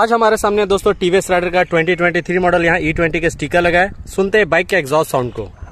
आज हमारे सामने दोस्तों टीवीएस राइडर का 2023 मॉडल यहाँ ई e ट्वेंटी के स्टिकर लगा है सुनते हैं बाइक के एग्जॉस्ट साउंड को